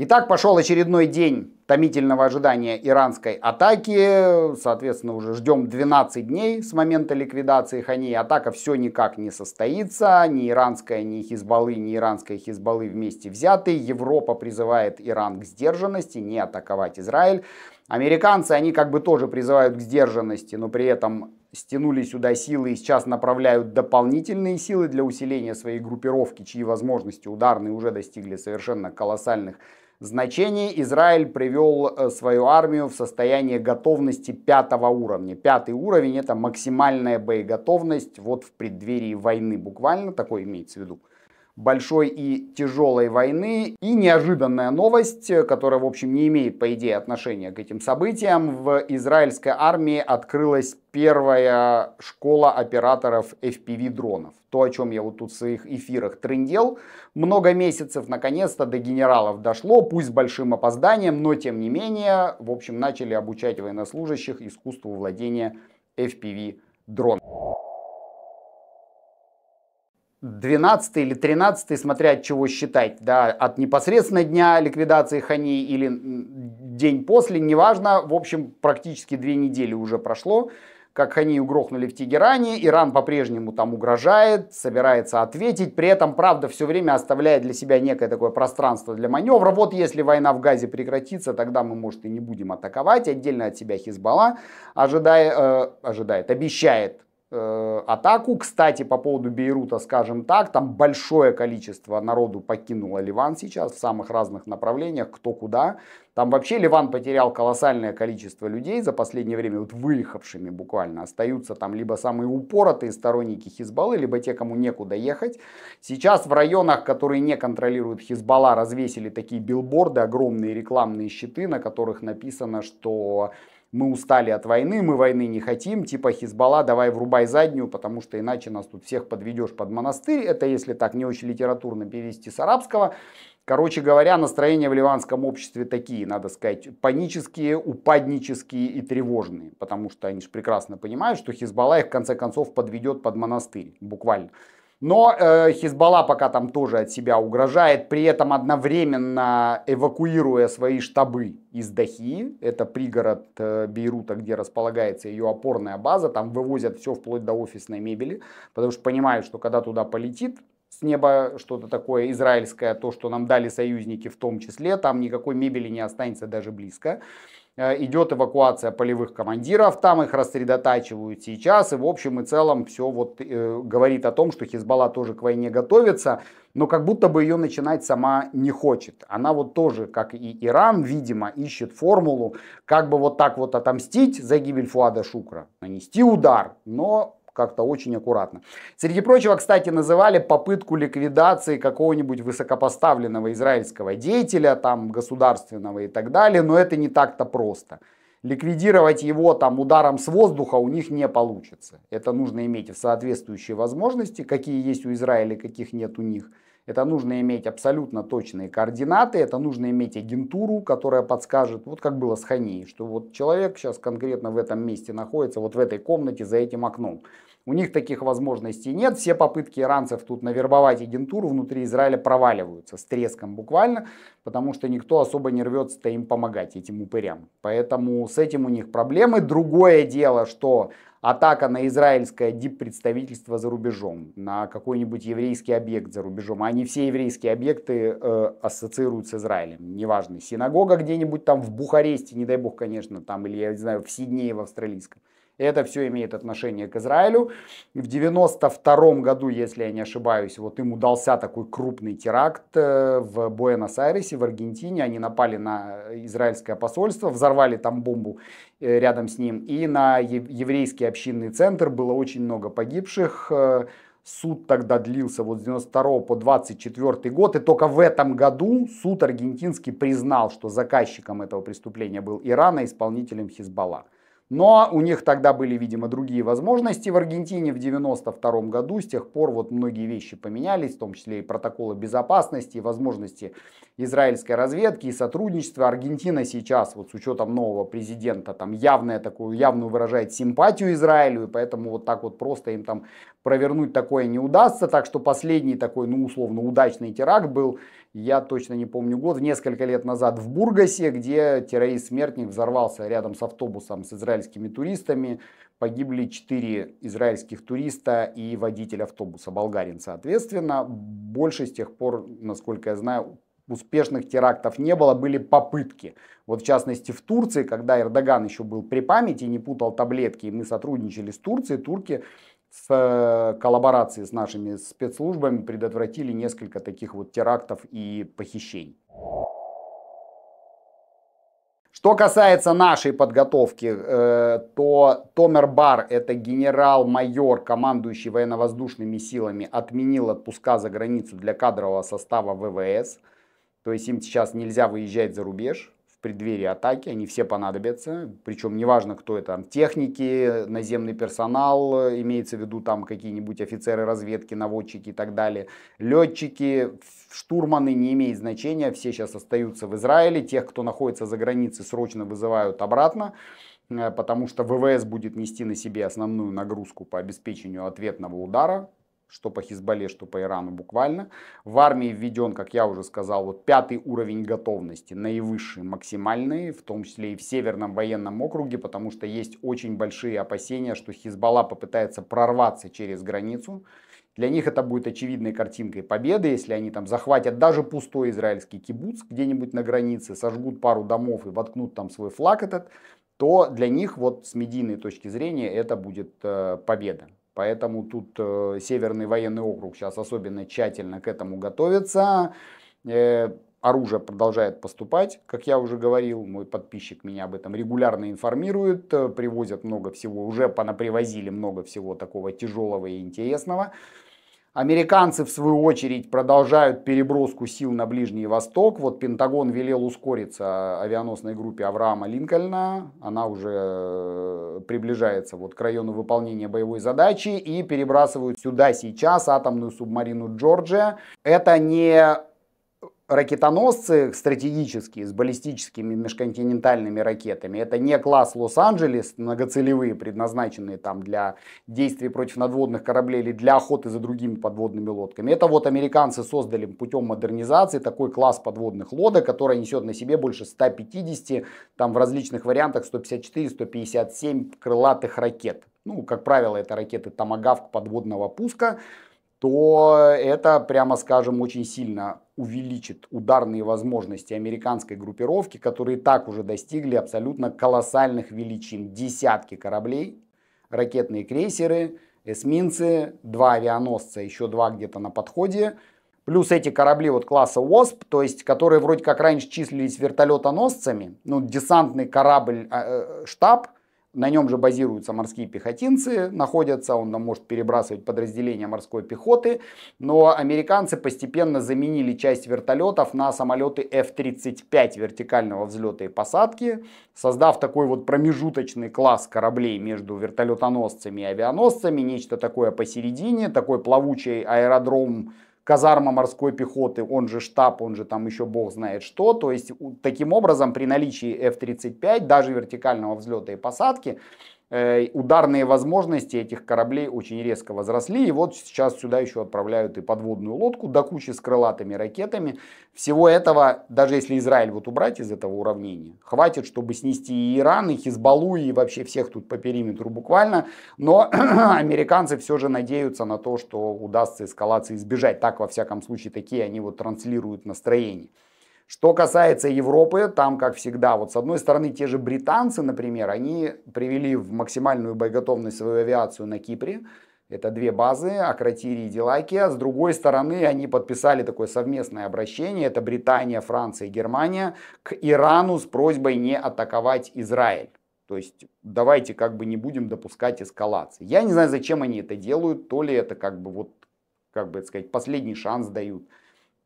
Итак, пошел очередной день томительного ожидания иранской атаки. Соответственно, уже ждем 12 дней с момента ликвидации Ханей. Атака все никак не состоится. Ни иранская, ни Хизбаллы, ни иранская Хизбаллы вместе взяты. Европа призывает Иран к сдержанности, не атаковать Израиль. Американцы, они как бы тоже призывают к сдержанности, но при этом стянули сюда силы и сейчас направляют дополнительные силы для усиления своей группировки, чьи возможности ударные уже достигли совершенно колоссальных Значение Израиль привел э, свою армию в состояние готовности пятого уровня. Пятый уровень это максимальная боеготовность вот в преддверии войны буквально, такой имеется в виду большой и тяжелой войны. И неожиданная новость, которая, в общем, не имеет, по идее, отношения к этим событиям. В израильской армии открылась первая школа операторов FPV-дронов. То, о чем я вот тут в своих эфирах трендел. Много месяцев, наконец-то, до генералов дошло, пусть с большим опозданием, но, тем не менее, в общем, начали обучать военнослужащих искусству владения FPV-дроном. 12 или 13, смотря от чего считать, да, от непосредственно дня ликвидации хани или день после, неважно, в общем, практически две недели уже прошло, как хани грохнули в Тегеране, Иран по-прежнему там угрожает, собирается ответить, при этом, правда, все время оставляет для себя некое такое пространство для маневра, вот если война в Газе прекратится, тогда мы, может, и не будем атаковать, отдельно от себя Хизбалла ожидая, э, ожидает, обещает Э, атаку. Кстати, по поводу Бейрута, скажем так, там большое количество народу покинуло Ливан сейчас в самых разных направлениях, кто куда. Там вообще Ливан потерял колоссальное количество людей за последнее время, вот выехавшими буквально. Остаются там либо самые упоротые сторонники Хизбаллы, либо те, кому некуда ехать. Сейчас в районах, которые не контролируют Хизбалла, развесили такие билборды, огромные рекламные щиты, на которых написано, что мы устали от войны, мы войны не хотим, типа Хизбалла, давай врубай заднюю, потому что иначе нас тут всех подведешь под монастырь. Это если так не очень литературно перевести с арабского. Короче говоря, настроения в ливанском обществе такие, надо сказать, панические, упаднические и тревожные, потому что они же прекрасно понимают, что Хизбалла их в конце концов подведет под монастырь, буквально. Но э, Хизбалла пока там тоже от себя угрожает, при этом одновременно эвакуируя свои штабы из Дахи, это пригород э, Бейрута, где располагается ее опорная база, там вывозят все вплоть до офисной мебели, потому что понимают, что когда туда полетит с неба что-то такое израильское, то, что нам дали союзники в том числе, там никакой мебели не останется даже близко. Э, идет эвакуация полевых командиров, там их рассредотачивают сейчас, и в общем и целом все вот э, говорит о том, что Хизбалла тоже к войне готовится, но как будто бы ее начинать сама не хочет. Она вот тоже, как и Иран, видимо, ищет формулу, как бы вот так вот отомстить за гибель Фуада Шукра, нанести удар, но как-то очень аккуратно. Среди прочего, кстати, называли попытку ликвидации какого-нибудь высокопоставленного израильского деятеля, там, государственного и так далее, но это не так-то просто. Ликвидировать его там ударом с воздуха у них не получится. Это нужно иметь в соответствующие возможности, какие есть у Израиля, каких нет у них. Это нужно иметь абсолютно точные координаты, это нужно иметь агентуру, которая подскажет, вот как было с Ханей, что вот человек сейчас конкретно в этом месте находится, вот в этой комнате за этим окном. У них таких возможностей нет. Все попытки иранцев тут навербовать агентуру внутри Израиля проваливаются с треском буквально, потому что никто особо не рвется-то им помогать, этим упырям. Поэтому с этим у них проблемы. Другое дело, что атака на израильское диппредставительство за рубежом, на какой-нибудь еврейский объект за рубежом. А не все еврейские объекты э, ассоциируют с Израилем. Неважно, синагога где-нибудь там в Бухаресте, не дай бог, конечно, там, или, я не знаю, в Сиднее, в австралийском. Это все имеет отношение к Израилю. В 92 году, если я не ошибаюсь, вот им удался такой крупный теракт э, в Буэнос-Айресе, в Аргентине. Они напали на израильское посольство, взорвали там бомбу э, рядом с ним. И на еврейский общинный центр было очень много погибших. Э, суд тогда длился вот с 92 по 24 год, и только в этом году суд аргентинский признал, что заказчиком этого преступления был Иран, а исполнителем Хизбалла. Но у них тогда были, видимо, другие возможности в Аргентине в 92 году. С тех пор вот многие вещи поменялись, в том числе и протоколы безопасности, и возможности израильской разведки и сотрудничества. Аргентина сейчас вот с учетом нового президента там явное такую, явную выражает симпатию Израилю, и поэтому вот так вот просто им там провернуть такое не удастся. Так что последний такой, ну, условно, удачный теракт был, я точно не помню год, несколько лет назад в Бургасе, где террорист-смертник взорвался рядом с автобусом с Израилем израильскими туристами. Погибли четыре израильских туриста и водитель автобуса, болгарин соответственно. Больше с тех пор, насколько я знаю, успешных терактов не было, были попытки. Вот в частности в Турции, когда Эрдоган еще был при памяти, не путал таблетки, и мы сотрудничали с Турцией, турки с э, коллаборацией с нашими спецслужбами предотвратили несколько таких вот терактов и похищений. Что касается нашей подготовки, э, то Томер Бар, это генерал-майор, командующий военно-воздушными силами, отменил отпуска за границу для кадрового состава ВВС. То есть им сейчас нельзя выезжать за рубеж преддверии атаки, они все понадобятся, причем неважно, кто это, там, техники, наземный персонал, имеется в виду там какие-нибудь офицеры разведки, наводчики и так далее, летчики, штурманы, не имеет значения, все сейчас остаются в Израиле, тех, кто находится за границей, срочно вызывают обратно, э, потому что ВВС будет нести на себе основную нагрузку по обеспечению ответного удара, что по Хизбалле, что по Ирану буквально. В армии введен, как я уже сказал, вот пятый уровень готовности, наивысший, максимальный, в том числе и в Северном военном округе, потому что есть очень большие опасения, что Хизбалла попытается прорваться через границу. Для них это будет очевидной картинкой победы, если они там захватят даже пустой израильский кибуц где-нибудь на границе, сожгут пару домов и воткнут там свой флаг этот, то для них вот с медийной точки зрения это будет э, победа. Поэтому тут э, Северный военный округ сейчас особенно тщательно к этому готовится. Э, оружие продолжает поступать, как я уже говорил, мой подписчик меня об этом регулярно информирует, э, привозят много всего, уже понапривозили много всего такого тяжелого и интересного. Американцы, в свою очередь, продолжают переброску сил на Ближний Восток. Вот Пентагон велел ускориться авианосной группе Авраама Линкольна. Она уже э, приближается вот к району выполнения боевой задачи и перебрасывают сюда сейчас атомную субмарину Джорджия. Это не ракетоносцы стратегические с баллистическими межконтинентальными ракетами. Это не класс Лос-Анджелес, многоцелевые, предназначенные там для действий против надводных кораблей или для охоты за другими подводными лодками. Это вот американцы создали путем модернизации такой класс подводных лодок, который несет на себе больше 150, там в различных вариантах 154, 157 крылатых ракет. Ну, как правило, это ракеты «Томагавк» подводного пуска, то это, прямо скажем, очень сильно увеличит ударные возможности американской группировки, которые так уже достигли абсолютно колоссальных величин. Десятки кораблей, ракетные крейсеры, эсминцы, два авианосца, еще два где-то на подходе. Плюс эти корабли вот класса ОСП, то есть которые вроде как раньше числились вертолетоносцами, ну десантный корабль э, э штаб – на нем же базируются морские пехотинцы, находятся, он там может перебрасывать подразделения морской пехоты, но американцы постепенно заменили часть вертолетов на самолеты F-35 вертикального взлета и посадки, создав такой вот промежуточный класс кораблей между вертолетоносцами и авианосцами, нечто такое посередине, такой плавучий аэродром казарма морской пехоты, он же штаб, он же там еще бог знает что. То есть таким образом при наличии F-35, даже вертикального взлета и посадки, Э, ударные возможности этих кораблей очень резко возросли. И вот сейчас сюда еще отправляют и подводную лодку до кучи с крылатыми ракетами. Всего этого, даже если Израиль вот убрать из этого уравнения, хватит, чтобы снести и Иран, и Хизбаллу, и вообще всех тут по периметру буквально. Но американцы все же надеются на то, что удастся эскалации избежать. Так, во всяком случае, такие они вот транслируют настроение. Что касается Европы, там, как всегда, вот с одной стороны, те же британцы, например, они привели в максимальную боеготовность свою авиацию на Кипре. Это две базы, Акротири и Дилакия. А с другой стороны, они подписали такое совместное обращение, это Британия, Франция и Германия, к Ирану с просьбой не атаковать Израиль. То есть давайте как бы не будем допускать эскалации. Я не знаю, зачем они это делают, то ли это как бы вот, как бы сказать, последний шанс дают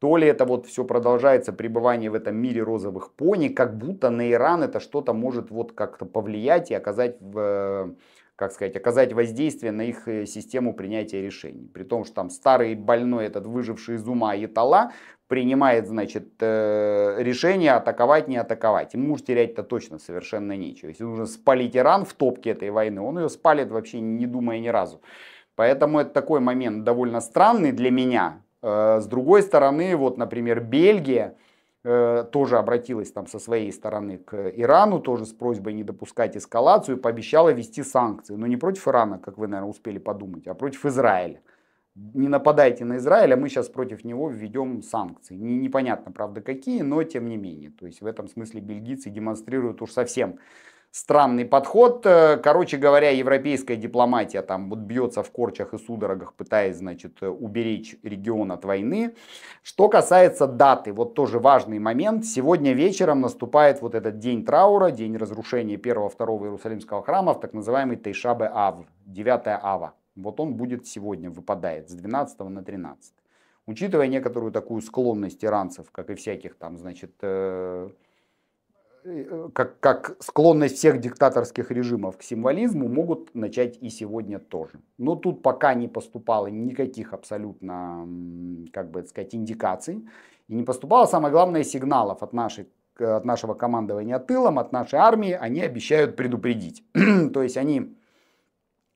то ли это вот все продолжается пребывание в этом мире розовых пони, как будто на Иран это что-то может вот как-то повлиять и оказать в, э, как сказать, оказать воздействие на их э, систему принятия решений. При том, что там старый больной, этот выживший из ума Ятала, принимает, значит, э, решение атаковать, не атаковать. Ему уж терять-то точно совершенно нечего. Если нужно спалить Иран в топке этой войны, он ее спалит вообще не думая ни разу. Поэтому это такой момент довольно странный для меня, Э, с другой стороны, вот, например, Бельгия э, тоже обратилась там со своей стороны к Ирану, тоже с просьбой не допускать эскалацию, пообещала вести санкции. Но не против Ирана, как вы, наверное, успели подумать, а против Израиля. Не нападайте на Израиль, а мы сейчас против него введем санкции. Не, непонятно, правда, какие, но тем не менее. То есть в этом смысле бельгийцы демонстрируют уж совсем странный подход. Э, короче говоря, европейская дипломатия там вот бьется в корчах и судорогах, пытаясь, значит, э, уберечь регион от войны. Что касается даты, вот тоже важный момент. Сегодня вечером наступает вот этот день траура, день разрушения первого-второго Иерусалимского храма в так называемый Тейшабе Ав, 9 Ава. Вот он будет сегодня, выпадает с 12 на 13. Учитывая некоторую такую склонность иранцев, как и всяких там, значит, э, Э, как, как склонность всех диктаторских режимов к символизму, могут начать и сегодня тоже. Но тут пока не поступало никаких абсолютно, как бы сказать, индикаций. И не поступало, самое главное, сигналов от, нашей, э, от нашего командования тылом, от нашей армии. Они обещают предупредить. То есть они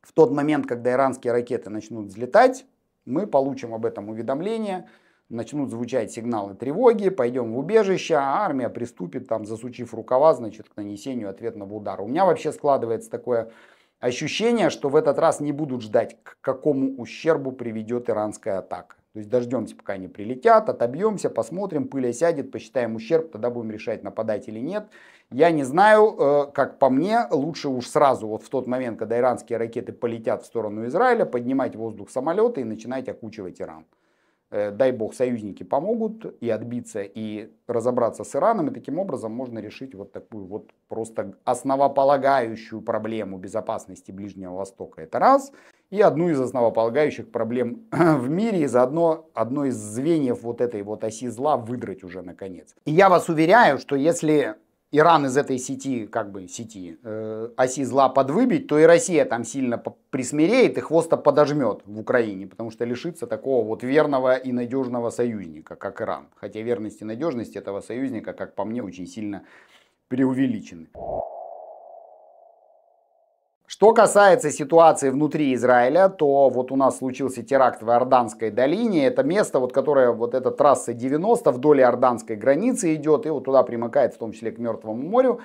в тот момент, когда иранские ракеты начнут взлетать, мы получим об этом уведомление – начнут звучать сигналы тревоги, пойдем в убежище, а армия приступит, там, засучив рукава, значит, к нанесению ответного удара. У меня вообще складывается такое ощущение, что в этот раз не будут ждать, к какому ущербу приведет иранская атака. То есть дождемся, пока они прилетят, отобьемся, посмотрим, пыль осядет, посчитаем ущерб, тогда будем решать, нападать или нет. Я не знаю, э, как по мне, лучше уж сразу, вот в тот момент, когда иранские ракеты полетят в сторону Израиля, поднимать в воздух самолеты и начинать окучивать Иран. Э, дай бог, союзники помогут и отбиться, и разобраться с Ираном, и таким образом можно решить вот такую вот просто основополагающую проблему безопасности Ближнего Востока. Это раз. И одну из основополагающих проблем в мире, и заодно одно из звеньев вот этой вот оси зла выдрать уже наконец. И я вас уверяю, что если Иран из этой сети, как бы сети, э, оси зла подвыбить, то и Россия там сильно присмиреет и хвоста подожмет в Украине, потому что лишится такого вот верного и надежного союзника, как Иран. Хотя верность и надежность этого союзника, как по мне, очень сильно преувеличены. Что касается ситуации внутри Израиля, то вот у нас случился теракт в Иорданской долине. Это место, вот которое вот эта трасса 90 вдоль Иорданской границы идет и вот туда примыкает в том числе к Мертвому морю.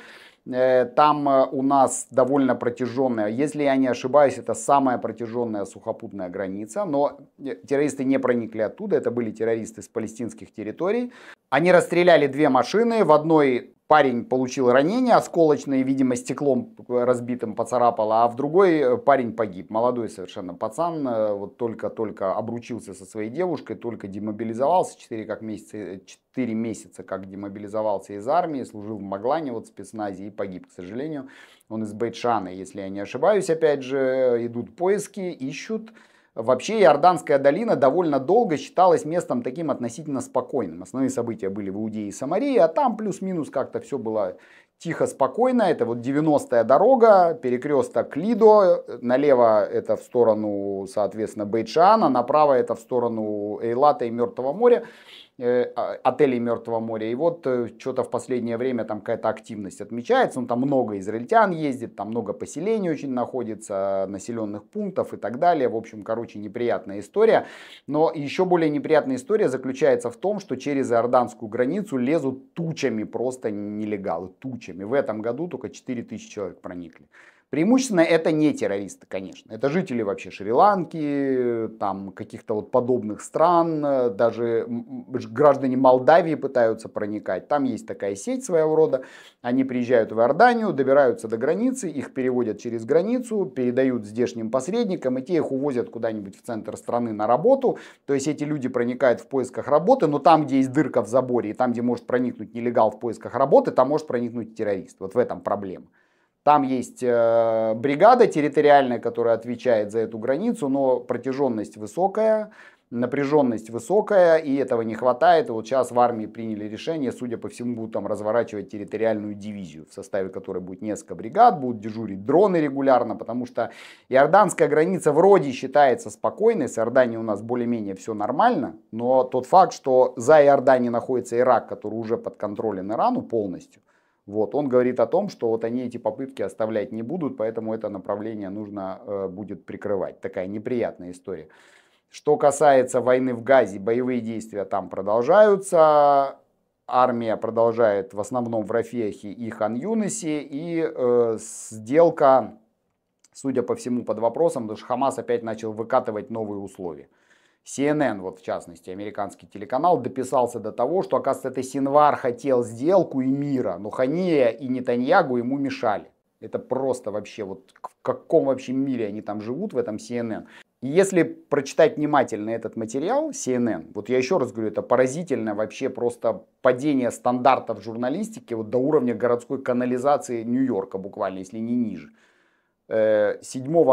Э, там э, у нас довольно протяженная, если я не ошибаюсь, это самая протяженная сухопутная граница, но э, террористы не проникли оттуда, это были террористы с палестинских территорий. Они расстреляли две машины, в одной парень получил ранение осколочное, видимо, стеклом разбитым поцарапало, а в другой э, парень погиб. Молодой совершенно пацан, э, вот только-только обручился со своей девушкой, только демобилизовался, 4, как месяца, 4 э, месяца как демобилизовался из армии, служил в Маглане, вот в спецназе, и погиб, к сожалению. Он из Байтшана, если я не ошибаюсь, опять же, идут поиски, ищут, Вообще Иорданская долина довольно долго считалась местом таким относительно спокойным. Основные события были в Иудее и Самарии, а там плюс-минус как-то все было тихо, спокойно. Это вот 90-я дорога, перекресток Лидо, налево это в сторону, соответственно, Бейтшана, направо это в сторону Эйлата и Мертвого моря. Э, а, отелей Мертвого моря. И вот э, что-то в последнее время там какая-то активность отмечается. Ну, там много израильтян ездит, там много поселений очень находится, населенных пунктов и так далее. В общем, короче, неприятная история. Но еще более неприятная история заключается в том, что через иорданскую границу лезут тучами просто нелегалы, тучами. В этом году только 4000 человек проникли. Преимущественно это не террористы, конечно. Это жители вообще Шри-Ланки, там каких-то вот подобных стран, даже граждане Молдавии пытаются проникать. Там есть такая сеть своего рода. Они приезжают в Иорданию, добираются до границы, их переводят через границу, передают здешним посредникам, и те их увозят куда-нибудь в центр страны на работу. То есть эти люди проникают в поисках работы, но там, где есть дырка в заборе, и там, где может проникнуть нелегал в поисках работы, там может проникнуть террорист. Вот в этом проблема. Там есть э, бригада территориальная, которая отвечает за эту границу, но протяженность высокая, напряженность высокая, и этого не хватает. И вот сейчас в армии приняли решение, судя по всему, будут там разворачивать территориальную дивизию, в составе которой будет несколько бригад, будут дежурить дроны регулярно, потому что иорданская граница вроде считается спокойной, с Иорданией у нас более-менее все нормально, но тот факт, что за Иорданией находится Ирак, который уже под контролем Ирану полностью – вот, он говорит о том, что вот они эти попытки оставлять не будут, поэтому это направление нужно э, будет прикрывать. Такая неприятная история. Что касается войны в Газе, боевые действия там продолжаются. Армия продолжает в основном в Рафехе и Хан-Юнисе. И э, сделка, судя по всему, под вопросом, потому что Хамас опять начал выкатывать новые условия. CNN, вот в частности, американский телеканал, дописался до того, что, оказывается, это Синвар хотел сделку и мира, но Хания и Нетаньягу ему мешали. Это просто вообще, вот в каком вообще мире они там живут, в этом CNN. И если прочитать внимательно этот материал CNN, вот я еще раз говорю, это поразительное вообще просто падение стандартов журналистики вот до уровня городской канализации Нью-Йорка буквально, если не ниже. 7 э,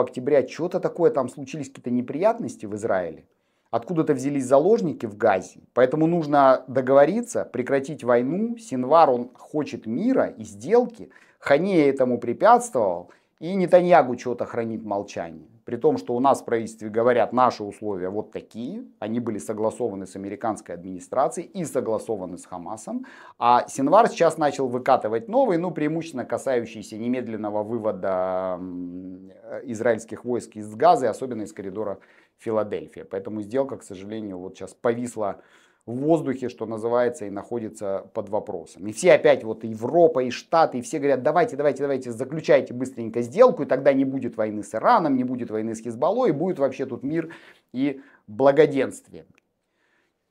октября что-то такое там случились какие-то неприятности в Израиле. Откуда-то взялись заложники в Газе, поэтому нужно договориться, прекратить войну. Синвар, он хочет мира и сделки. Ханея этому препятствовал, и Нетаньягу чего-то хранит молчание. При том, что у нас в правительстве говорят, наши условия вот такие, они были согласованы с американской администрацией и согласованы с Хамасом. А Синвар сейчас начал выкатывать новые, ну преимущественно касающиеся немедленного вывода э, израильских войск из Газа, особенно из коридора Филадельфия. Поэтому сделка, к сожалению, вот сейчас повисла в воздухе, что называется, и находится под вопросом. И все опять, вот Европа, и Штаты, и все говорят, давайте, давайте, давайте, заключайте быстренько сделку, и тогда не будет войны с Ираном, не будет войны с Хизбаллой, и будет вообще тут мир и благоденствие.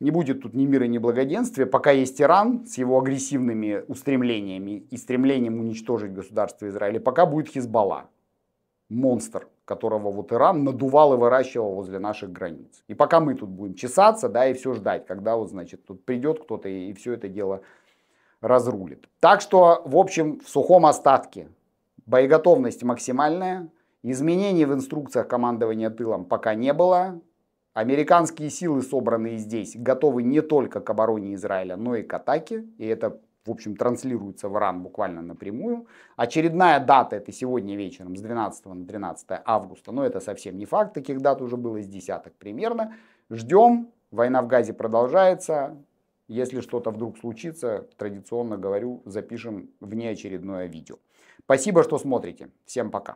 Не будет тут ни мира, ни благоденствия, пока есть Иран с его агрессивными устремлениями и стремлением уничтожить государство Израиля, пока будет Хизбалла. Монстр, которого вот Иран надувал и выращивал возле наших границ. И пока мы тут будем чесаться, да, и все ждать, когда вот, значит, тут придет кто-то и, и все это дело разрулит. Так что, в общем, в сухом остатке боеготовность максимальная, изменений в инструкциях командования тылом пока не было, Американские силы, собранные здесь, готовы не только к обороне Израиля, но и к атаке. И это в общем, транслируется в Иран буквально напрямую. Очередная дата это сегодня вечером с 12 на 13 августа, но это совсем не факт, таких дат уже было из десяток примерно. Ждем, война в Газе продолжается, если что-то вдруг случится, традиционно говорю, запишем внеочередное видео. Спасибо, что смотрите. Всем пока.